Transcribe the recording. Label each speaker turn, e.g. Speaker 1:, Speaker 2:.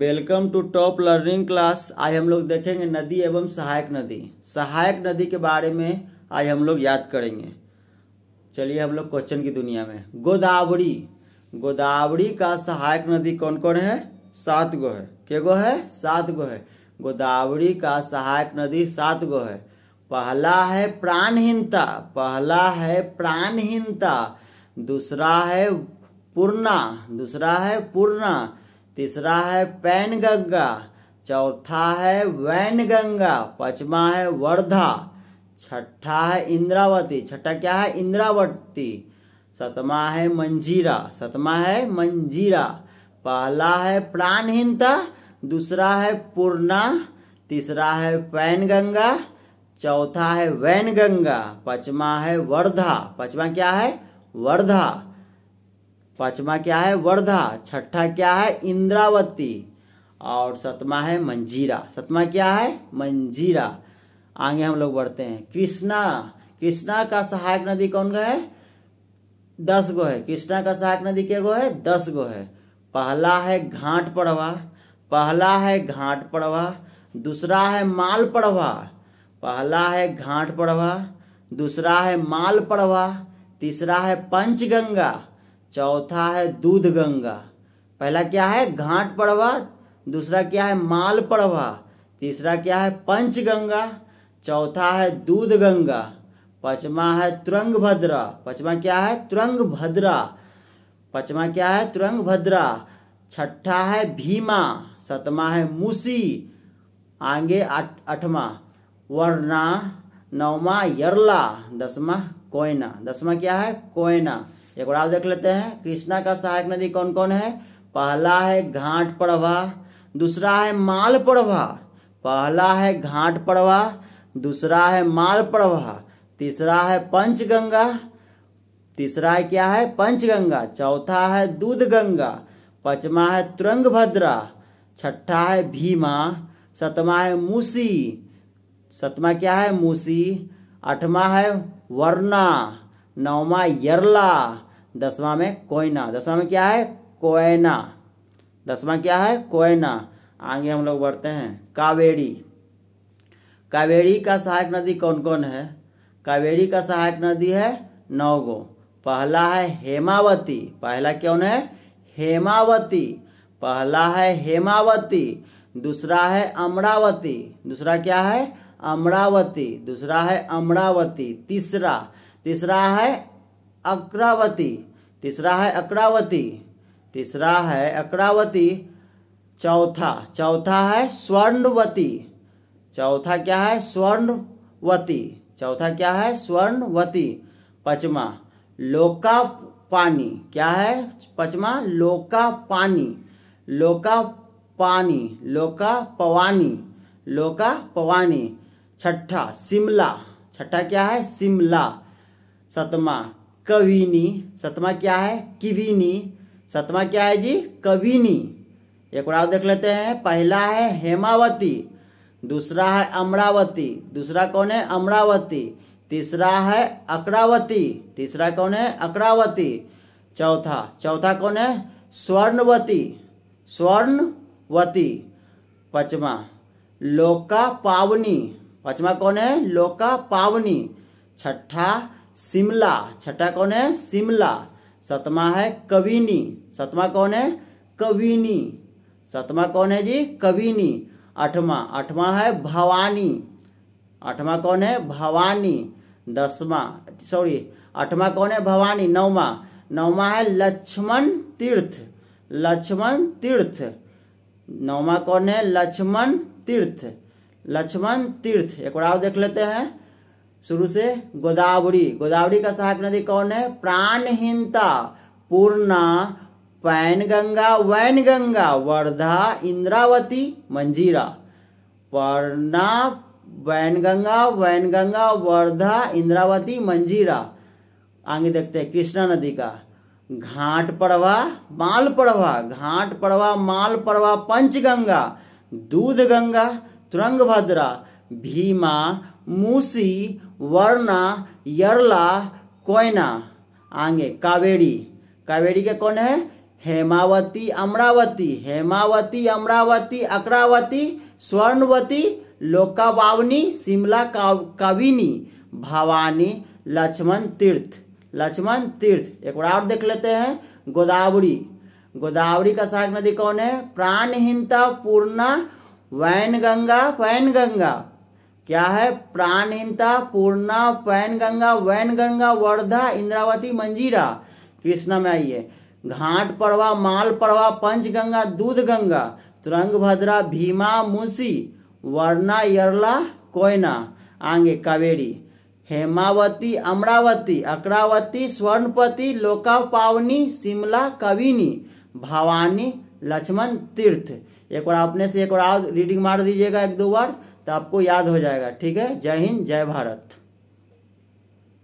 Speaker 1: welcome to top learning class आज हम लोग देखेंगे नदी एवं सहायक नदी सहायक नदी के बारे में आज हम लोग याद करेंगे चलिए हम लोग क्वेश्चन की दुनिया में गोदावरी गोदावरी का सहायक नदी कौन कौन है सात गो है के गो है सात गो है गोदावरी का सहायक नदी सात गो है पहला है प्राणहीनता पहला है प्राणहीनता दूसरा है पूर्णा दूसरा है पूर्णा तीसरा है पैन गंगा चौथा है वैन गंगा पांचवा है वर्धा छठा है इंद्रावती छठा क्या है इंद्रावती सतमा है मंजीरा सतमा है मंजीरा पहला है प्राणहीनता दूसरा है पूर्णा तीसरा है पैन गंगा चौथा है वैन गंगा पांचवा है वर्धा पांचवा क्या है वर्धा पांचवा क्या है वर्धा छठा क्या है इंद्रावती और सतमा है मंजीरा सतमा क्या है मंजीरा आगे हम लोग बढ़ते हैं कृष्णा कृष्णा का सहायक नदी कौन गो है दस गो है कृष्णा का सहायक नदी क्या गो है दस गो है पहला है घाट पड़वा पहला है घाट पड़वा दूसरा है माल पड़वा पहला है घाट पड़वा दूसरा है माल पड़वा तीसरा है पंचगंगा चौथा है दूध गंगा पहला क्या है घाट पड़वा दूसरा क्या है माल पड़वा तीसरा क्या है पंच गंगा चौथा है दूध गंगा पचमा है तुरंग भद्रा पचमा क्या है तुरंग भद्रा पचमा क्या है तुरंग भद्रा छठा है भीमा सतमा है मुसी आगे आठवा वर्णा नौवा यरला दसवा कोयना दसवा क्या है कोयना एक बार देख लेते हैं कृष्णा का सहायक नदी कौन कौन है पहला है घाट पड़वा दूसरा है माल पड़वा पहला है घाट पड़वा दूसरा है माल पड़वा तीसरा है पंचगंगा तीसरा है क्या है पंचगंगा चौथा है दूध गंगा पांचवा है भद्रा छठा है भीमा सतवा है मूसी सतवा क्या है मूसी आठवा है वर्णा नौवा यरला दसवां में कोयना दसवां में क्या है कोयना दसवां क्या है कोयना आगे हम लोग बढ़ते हैं कावेरी कावेरी का सहायक नदी कौन कौन है कावेरी का सहायक नदी है नौ गो पहला है हेमावती पहला कौन है हेमावती पहला है हेमावती दूसरा है अमरावती दूसरा क्या है अमरावती दूसरा है अमरावती तीसरा तीसरा है अक्रावती तीसरा है अक्रावती तीसरा है अक्रावती चौथा चौथा है स्वर्णवती चौथा क्या है स्वर्णवती चौथा क्या है स्वर्णवती पचमा लोका पानी क्या है पचमा लोका पानी लोका पानी लोका पवानी लोका पवानी छठा शिमला छठा क्या है शिमला सतमा कविनी सतमा क्या है किविनी सतमा क्या है जी कविनी एक और देख लेते हैं पहला है हेमावती दूसरा है अमरावती दूसरा कौन है अमरावती तीसरा है अकरावती तीसरा कौन है अकरावती चौथा चौथा कौन है स्वर्णवती स्वर्णवती पचवा लोका पावनी पचवा कौन है लोका पावनी छठा शिमला छठा कौन है शिमला सतमा है कविनी सतमा कौन है कविनी सतमा कौन है जी कविनी आठवां आठवा है भवानी आठवां कौन है भवानी दसवा सॉरी आठवा कौन है भवानी नौवा नौवा है लक्ष्मण तीर्थ लक्ष्मण तीर्थ नौवा कौन है लक्ष्मण तीर्थ लक्ष्मण तीर्थ एक और देख लेते हैं शुरू से गोदावरी गोदावरी का सहायक नदी कौन है Pranhita Purna Penganga Wainganga Wardha Indravati Manjira Purna Wainganga Wainganga Wardha Indravati Manjira आगे देखते हैं कृष्णा नदी का घाट पड़वा माल पड़वा घाट पड़वा माल पड़वा पंचगंगा दूध गंगा तुरंग भद्रा भीमा मूसी वर्णा यरला कोयना आगे कावेरी कावेरी के कौन है हेमावती अमरावती हेमावती अमरावती अकरावती स्वर्णवती लोकावावनी शिमला काविनी भवानी लक्ष्मण तीर्थ लक्ष्मण तीर्थ एक बार और देख लेते हैं गोदावरी गोदावरी का सहायक नदी कौन है प्राणहीनता पूर्णा वैनगंगा वैनगंगा क्या है प्राणहीनता पूर्णा पैन गंगा वैन गंगा वर्धा इंद्रावती मंजीरा कृष्णा में आइए घाट पड़वा माल पड़वा पंच गंगा दूध गंगा तुरंग भद्रा भीमा मुसी वर्णा यरला कोयना आगे कावेरी हेमावती अमरावती अकरावती स्वर्णपति लोका पावनी शिमला कविनी भवानी लक्ष्मण तीर्थ एक बार अपने से एक बार रीडिंग मार दीजिएगा एक दो बार तो आपको याद हो जाएगा ठीक है जय हिंद जय भारत